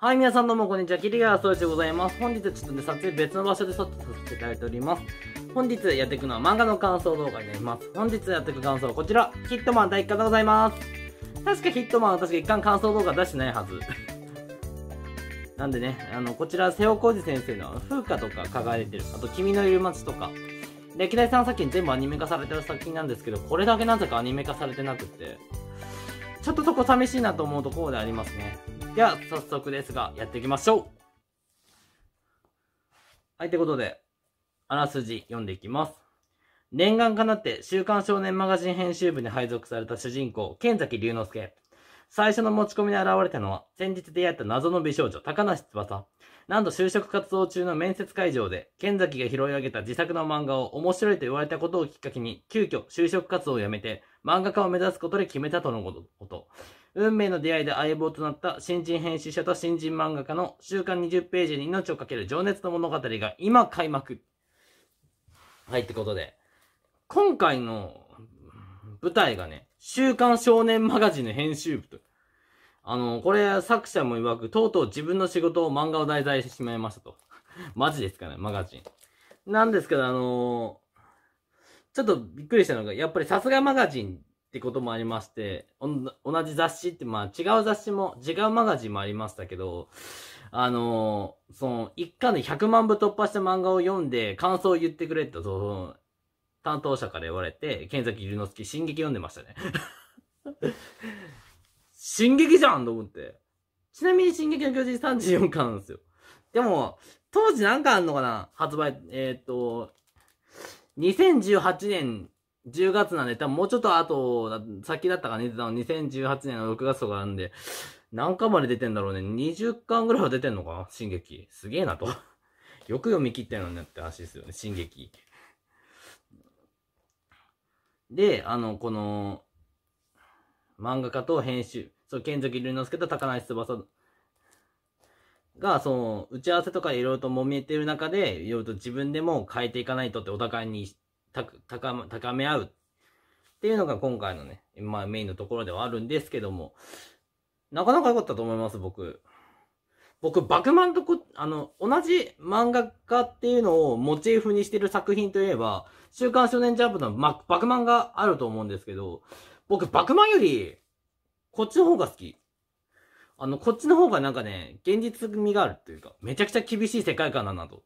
はい、皆さんどうもこんにちは。キリガーソでございます。本日ちょっとね、撮影別の場所で撮影させていただいております。本日やっていくのは漫画の感想動画になります。本日やっていく感想はこちら。ヒットマン第1巻でございます。確かヒットマンは確か1巻感想動画出してないはず。なんでね、あの、こちら、瀬尾浩二先生の風花とか輝いてる。あと、君のいる街とか。歴代3作品全部アニメ化されてる作品なんですけど、これだけなぜかアニメ化されてなくって。ちょっとそこ寂しいなと思うところでありますね。では、早速ですが、やっていきましょうはい、ということで、あらすじ読んでいきます。念願かなって週刊少年マガジン編集部に配属された主人公、剣崎龍之介。最初の持ち込みで現れたのは、先日出会った謎の美少女、高梨翼。なんと就職活動中の面接会場で、剣崎が拾い上げた自作の漫画を面白いと言われたことをきっかけに、急遽就職活動をやめて、漫画家を目指すことで決めたとのこと。運命の出会いで相棒となった新人編集者と新人漫画家の週刊20ページに命を懸ける情熱の物語が今開幕。はい、ってことで。今回の舞台がね、週刊少年マガジンの編集部と。あの、これ作者も曰く、とうとう自分の仕事を漫画を題材してしまいましたと。マジですかね、マガジン。なんですけど、あのー、ちょっとびっくりしたのが、やっぱりさすがマガジンってこともありまして、同じ雑誌って、まあ違う雑誌も、違うマガジンもありましたけど、あのー、その、一巻で100万部突破した漫画を読んで、感想を言ってくれと、その、担当者から言われて、剣崎龍之介、進撃読んでましたね。進撃じゃんと思って。ちなみに進撃の巨人34巻なんですよ。でも、当時なんかあんのかな発売、えっ、と、2018年10月なんで、多分もうちょっと後、先だったかね、2018年の6月とかなんで、何巻まで出てんだろうね。20巻ぐらいは出てんのかな進撃。すげえなと。よく読み切ってるのになって話ですよね、進撃。で、あの、この、漫画家と編集、そう、剣崎龍之介と高梨翼が、その、打ち合わせとかいろいろと揉めてる中で、いろいろと自分でも変えていかないとってお互いにた高高め合うっていうのが今回のね、まあメインのところではあるんですけども、なかなか良かったと思います、僕。僕、バクマンとこ、あの、同じ漫画家っていうのをモチーフにしてる作品といえば、週刊少年ジャンプの、ま、バクマンがあると思うんですけど、僕、バクマンより、こっちの方が好き。あの、こっちの方がなんかね、現実味があるというか、めちゃくちゃ厳しい世界観だなと。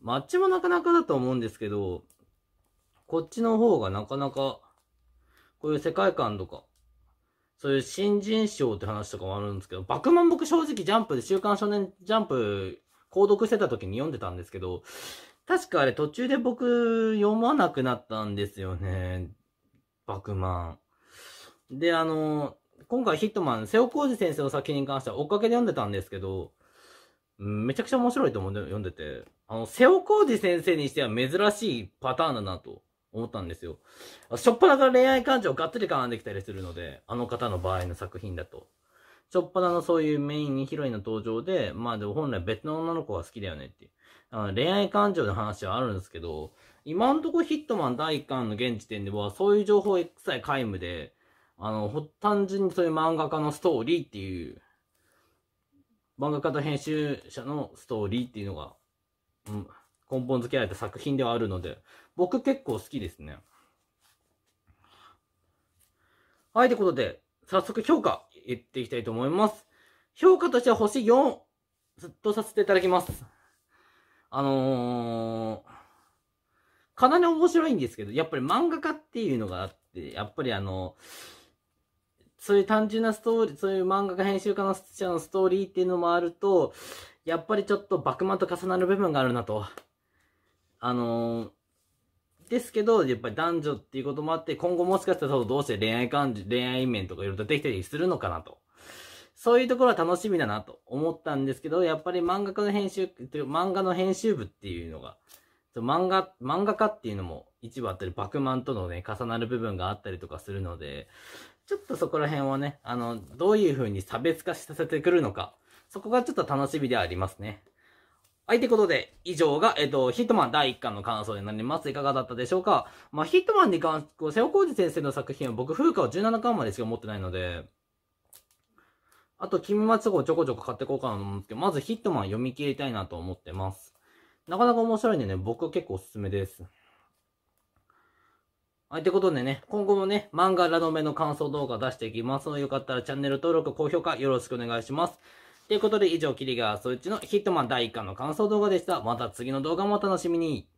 マッチもなかなかだと思うんですけど、こっちの方がなかなか、こういう世界観とか、そういう新人賞って話とかもあるんですけど、バクマン僕正直ジャンプで週刊少年ジャンプ、購読してた時に読んでたんですけど、確かあれ途中で僕読まなくなったんですよね。バクマン。で、あの、今回ヒットマン、瀬尾浩二先生の作品に関しては追っかけで読んでたんですけど、めちゃくちゃ面白いと思うんで読んでて、あの、瀬尾浩二先生にしては珍しいパターンだなと。思ったんですよ。しょっぱなから恋愛感情がっつり絡んできたりするので、あの方の場合の作品だと。しょっぱなのそういうメインにヒロインの登場で、まあでも本来別の女の子が好きだよねっていう。あの恋愛感情の話はあるんですけど、今んとこヒットマン第1巻の現時点ではそういう情報一切皆無で、あの、単純にそういう漫画家のストーリーっていう、漫画家と編集者のストーリーっていうのが、うん、根本付けられた作品ではあるので、僕結構好きですね。はい、ということで、早速評価言っていきたいと思います。評価としては星4ずっとさせていただきます。あのー、かなり面白いんですけど、やっぱり漫画家っていうのがあって、やっぱりあの、そういう単純なストーリー、そういう漫画家編集家の者のストーリーっていうのもあると、やっぱりちょっと幕末と重なる部分があるなと。あのー、ですけど、やっぱり男女っていうこともあって、今後もしかしたらどうして恋愛感情、恋愛面とかいろいろ出てきたりするのかなと。そういうところは楽しみだなと思ったんですけど、やっぱり漫画家の編集、漫画の編集部っていうのが、漫画、漫画家っていうのも一部あったり、バクマンとのね、重なる部分があったりとかするので、ちょっとそこら辺はね、あの、どういう風に差別化させてくるのか、そこがちょっと楽しみではありますね。はい、ということで、以上が、えっと、ヒットマン第1巻の感想になります。いかがだったでしょうかまあ、ヒットマンに関して、瀬尾浩二先生の作品は僕、風花を17巻までしか持ってないので、あと、君松とかをちょこちょこ買っていこうかなと思うんですけど、まずヒットマン読み切りたいなと思ってます。なかなか面白いんでね、僕は結構おすすめです。はい、ってことでね、今後もね、漫画ラノベの感想動画出していきますので、よかったらチャンネル登録、高評価よろしくお願いします。ということで以上、キリガーソイチのヒットマン第1巻の感想動画でした。また次の動画もお楽しみに。